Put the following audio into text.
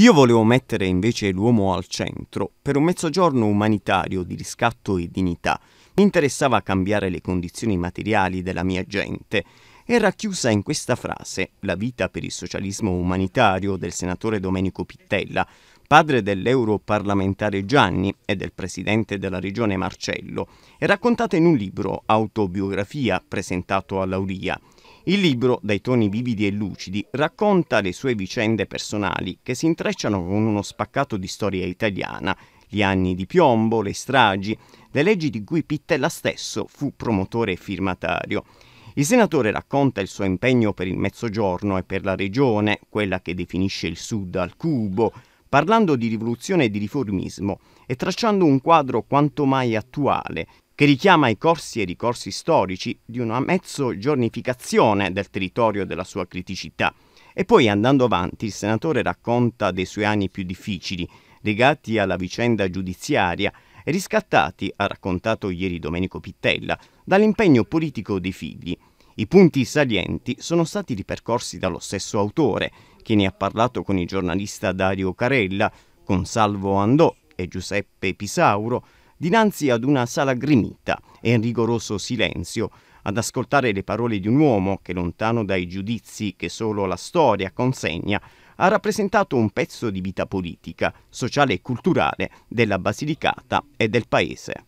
Io volevo mettere invece l'uomo al centro per un mezzogiorno umanitario di riscatto e dignità. Mi interessava cambiare le condizioni materiali della mia gente è racchiusa in questa frase, la vita per il socialismo umanitario del senatore Domenico Pittella, padre dell'europarlamentare Gianni e del presidente della regione Marcello, e raccontata in un libro, autobiografia, presentato all'Auria. Il libro, dai toni vividi e lucidi, racconta le sue vicende personali che si intrecciano con uno spaccato di storia italiana, gli anni di piombo, le stragi, le leggi di cui Pittella stesso fu promotore e firmatario. Il senatore racconta il suo impegno per il Mezzogiorno e per la regione, quella che definisce il Sud al cubo, parlando di rivoluzione e di riformismo e tracciando un quadro quanto mai attuale, che richiama i corsi e ricorsi storici di una mezzogiornificazione del territorio della sua criticità. E poi andando avanti il senatore racconta dei suoi anni più difficili, legati alla vicenda giudiziaria e riscattati, ha raccontato ieri Domenico Pittella, dall'impegno politico dei figli. I punti salienti sono stati ripercorsi dallo stesso autore, che ne ha parlato con il giornalista Dario Carella, con Salvo Andò e Giuseppe Pisauro, dinanzi ad una sala gremita e in rigoroso silenzio, ad ascoltare le parole di un uomo che, lontano dai giudizi che solo la storia consegna, ha rappresentato un pezzo di vita politica, sociale e culturale della Basilicata e del Paese.